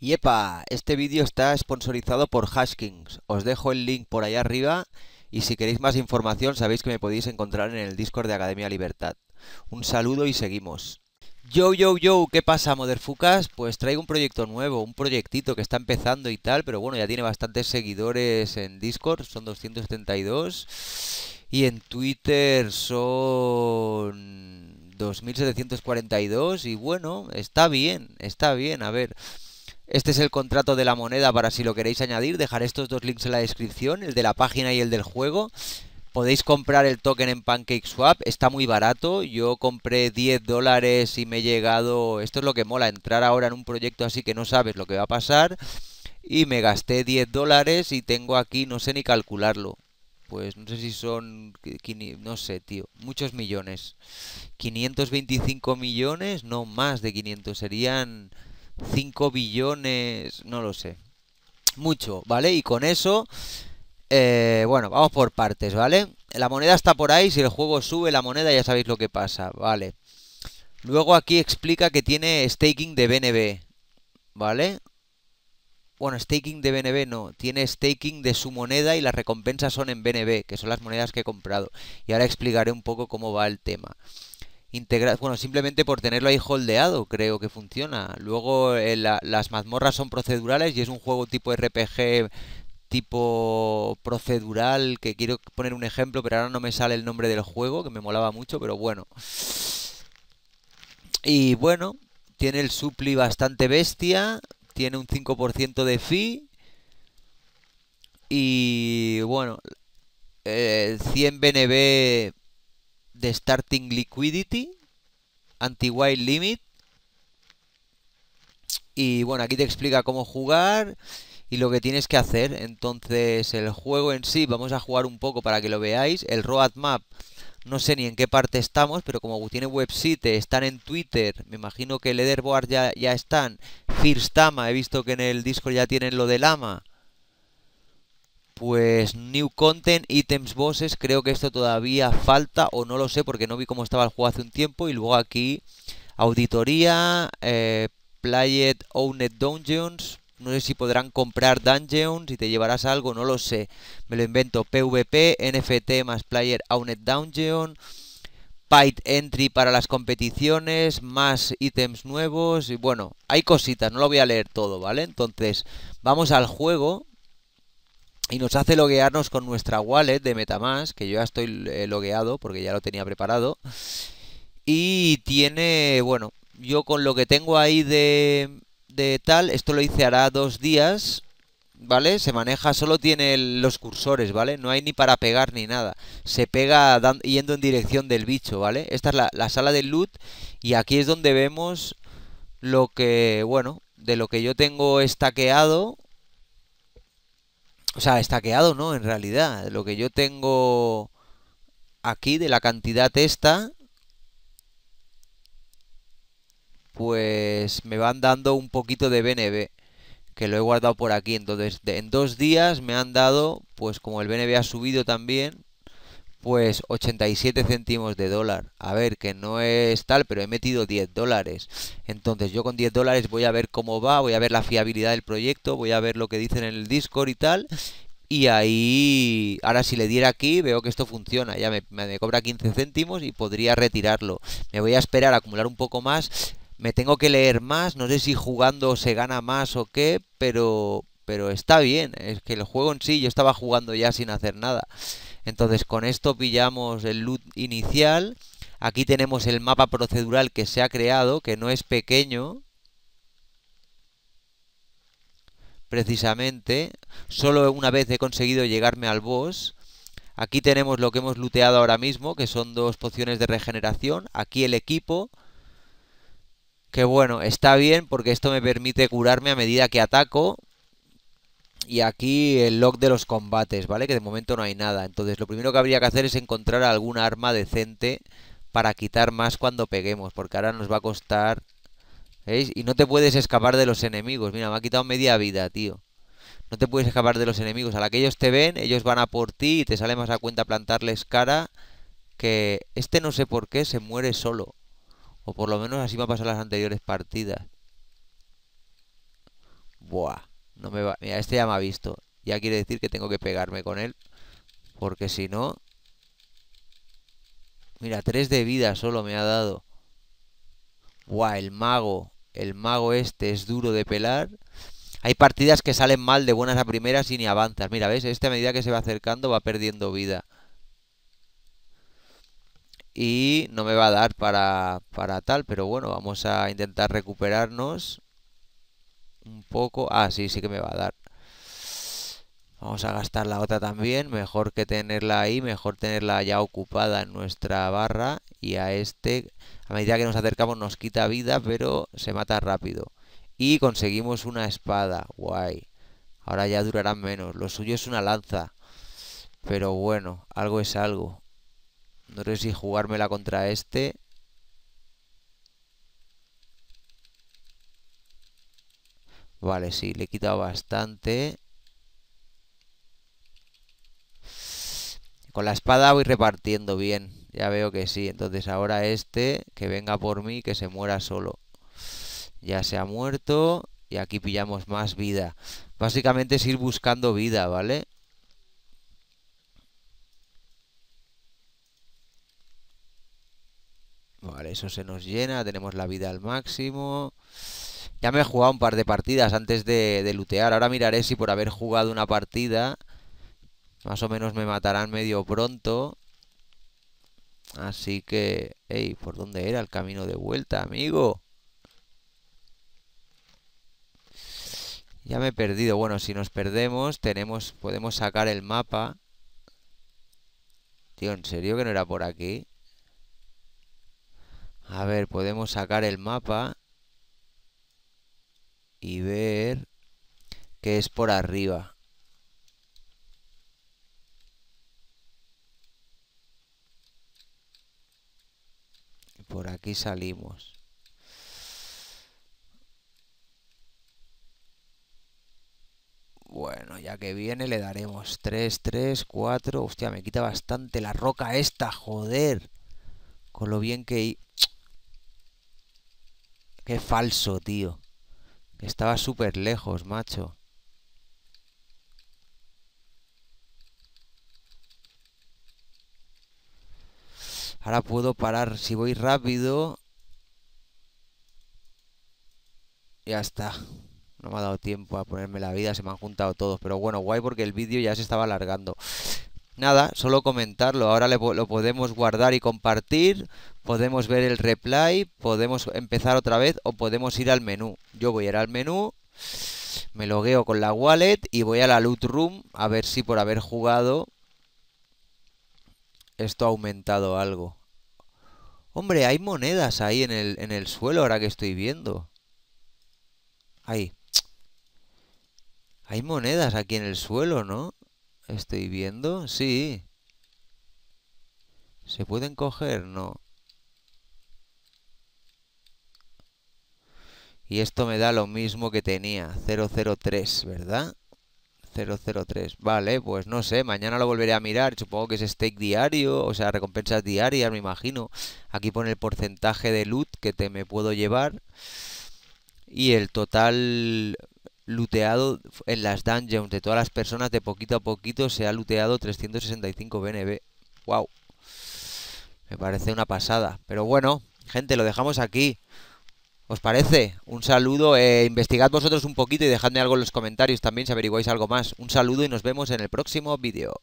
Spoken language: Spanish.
¡Yepa! este vídeo está sponsorizado por Haskins. Os dejo el link por allá arriba y si queréis más información sabéis que me podéis encontrar en el Discord de Academia Libertad. Un saludo y seguimos. Yo, yo, yo, ¿qué pasa, Fucas? Pues traigo un proyecto nuevo, un proyectito que está empezando y tal, pero bueno, ya tiene bastantes seguidores en Discord, son 272. Y en Twitter son 2742 y bueno, está bien, está bien, a ver. Este es el contrato de la moneda para si lo queréis añadir. Dejaré estos dos links en la descripción, el de la página y el del juego. Podéis comprar el token en PancakeSwap, está muy barato. Yo compré 10 dólares y me he llegado... Esto es lo que mola, entrar ahora en un proyecto así que no sabes lo que va a pasar. Y me gasté 10 dólares y tengo aquí, no sé ni calcularlo. Pues no sé si son... No sé, tío. Muchos millones. 525 millones, no más de 500. Serían... 5 billones, no lo sé. Mucho, ¿vale? Y con eso, eh, bueno, vamos por partes, ¿vale? La moneda está por ahí, si el juego sube la moneda ya sabéis lo que pasa, ¿vale? Luego aquí explica que tiene staking de BNB, ¿vale? Bueno, staking de BNB no, tiene staking de su moneda y las recompensas son en BNB, que son las monedas que he comprado. Y ahora explicaré un poco cómo va el tema bueno, simplemente por tenerlo ahí holdeado creo que funciona. Luego eh, las mazmorras son procedurales y es un juego tipo RPG tipo procedural que quiero poner un ejemplo, pero ahora no me sale el nombre del juego, que me molaba mucho, pero bueno. Y bueno, tiene el supli bastante bestia, tiene un 5% de fee y bueno, 100 eh, BNB de Starting Liquidity, anti wild Limit. Y bueno, aquí te explica cómo jugar y lo que tienes que hacer. Entonces, el juego en sí, vamos a jugar un poco para que lo veáis. El roadmap, no sé ni en qué parte estamos, pero como tiene website, están en Twitter, me imagino que el ya, ya están. Firstama he visto que en el Discord ya tienen lo de Lama. Pues New Content, ítems bosses, creo que esto todavía falta o no lo sé porque no vi cómo estaba el juego hace un tiempo y luego aquí auditoría, eh, Played Owned Dungeons, no sé si podrán comprar dungeons y te llevarás algo, no lo sé. Me lo invento. PvP, NFT más player owned dungeon. Paid entry para las competiciones, más ítems nuevos y bueno, hay cositas, no lo voy a leer todo, ¿vale? Entonces, vamos al juego y nos hace loguearnos con nuestra wallet de Metamask, que yo ya estoy eh, logueado porque ya lo tenía preparado. Y tiene, bueno, yo con lo que tengo ahí de, tal, esto lo hice hará dos días, ¿vale? Se maneja, solo tiene los cursores, ¿vale? No hay ni para pegar ni nada. Se pega yendo en dirección del bicho, ¿vale? Esta es la, la sala del loot y aquí es donde vemos lo que, bueno, de lo que yo tengo estaqueado o sea, estaqueado no, en realidad. Lo que yo tengo aquí de la cantidad esta, pues me van dando un poquito de BNB, que lo he guardado por aquí. Entonces, en dos días me han dado, pues como el BNB ha subido también, pues 87 céntimos de dólar. A ver, que no es tal, pero he metido 10 dólares. Entonces yo con 10 dólares voy a ver cómo va, voy a ver la fiabilidad del proyecto, voy a ver lo que dicen en el Discord y tal. Y ahí, ahora si le diera aquí, veo que esto funciona. Ya me, cobra 15 céntimos y podría retirarlo. Me voy a esperar a acumular un poco más. Me tengo que leer más. No sé si jugando se gana más o qué, pero, pero está bien. Es que el juego en sí, yo estaba jugando ya sin hacer nada. Entonces con esto pillamos el loot inicial. Aquí tenemos el mapa procedural que se ha creado, que no es pequeño. Precisamente. Solo una vez he conseguido llegarme al boss. Aquí tenemos lo que hemos looteado ahora mismo, que son dos pociones de regeneración. Aquí el equipo. Que bueno, está bien porque esto me permite curarme a medida que ataco y aquí el log de los combates, ¿vale? Que de momento no hay nada. Entonces lo primero que habría que hacer es encontrar algún arma decente para quitar más cuando peguemos, porque ahora nos va a costar... ¿Veis? Y no te puedes escapar de los enemigos. Mira, me ha quitado media vida, tío. No te puedes escapar de los enemigos. A la que ellos te ven, ellos van a por ti y te sale más a cuenta plantarles cara que este no sé por qué se muere solo. O por lo menos así me ha pasado las anteriores partidas. Buah. No me va... Mira, este ya me ha visto. Ya quiere decir que tengo que pegarme con él. Porque si no... Mira, tres de vida solo me ha dado. Guau, el mago. El mago este es duro de pelar. Hay partidas que salen mal de buenas a primeras y ni avanzas. Mira, ¿ves? Este a medida que se va acercando va perdiendo vida. Y no me va a dar para, para tal, pero bueno, vamos a intentar recuperarnos un poco. Ah, sí, sí que me va a dar. Vamos a gastar la otra también. Mejor que tenerla ahí, mejor tenerla ya ocupada en nuestra barra. Y a este, a medida que nos acercamos, nos quita vida, pero se mata rápido. Y conseguimos una espada. Guay. Ahora ya durarán menos. Lo suyo es una lanza. Pero bueno, algo es algo. No sé si jugármela contra este. Vale, sí, le he quitado bastante. Con la espada voy repartiendo bien. Ya veo que sí. Entonces ahora este, que venga por mí, que se muera solo. Ya se ha muerto. Y aquí pillamos más vida. Básicamente es ir buscando vida, ¿vale? Vale, eso se nos llena. Tenemos la vida al máximo. Ya me he jugado un par de partidas antes de, lutear. Ahora miraré si por haber jugado una partida más o menos me matarán medio pronto. Así que... ¡Ey! ¿Por dónde era el camino de vuelta, amigo? Ya me he perdido. Bueno, si nos perdemos, tenemos, podemos sacar el mapa. Tío, ¿en serio que no era por aquí? A ver, podemos sacar el mapa y ver qué es por arriba. Por aquí salimos. Bueno, ya que viene le daremos 3, 3, 4. Hostia, me quita bastante la roca esta, joder. Con lo bien que... Qué falso, tío. Estaba súper lejos, macho. Ahora puedo parar si voy rápido. Ya está. No me ha dado tiempo a ponerme la vida, se me han juntado todos. Pero bueno, guay porque el vídeo ya se estaba alargando nada, solo comentarlo. Ahora lo podemos guardar y compartir, podemos ver el replay, podemos empezar otra vez o podemos ir al menú. Yo voy a ir al menú, me logueo con la wallet y voy a la loot room a ver si por haber jugado esto ha aumentado algo. Hombre, hay monedas ahí en el, en el suelo ahora que estoy viendo. Ahí. Hay monedas aquí en el suelo, ¿no? estoy viendo? Sí. ¿Se pueden coger? No. Y esto me da lo mismo que tenía, 003, ¿verdad? 003. Vale, pues no sé, mañana lo volveré a mirar. Supongo que es stake diario, o sea, recompensas diarias, me imagino. Aquí pone el porcentaje de loot que te me puedo llevar. Y el total luteado en las dungeons de todas las personas de poquito a poquito se ha luteado 365 BNB. ¡Wow! Me parece una pasada. Pero bueno, gente, lo dejamos aquí. ¿Os parece? Un saludo, eh, investigad vosotros un poquito y dejadme algo en los comentarios también si averiguáis algo más. Un saludo y nos vemos en el próximo vídeo.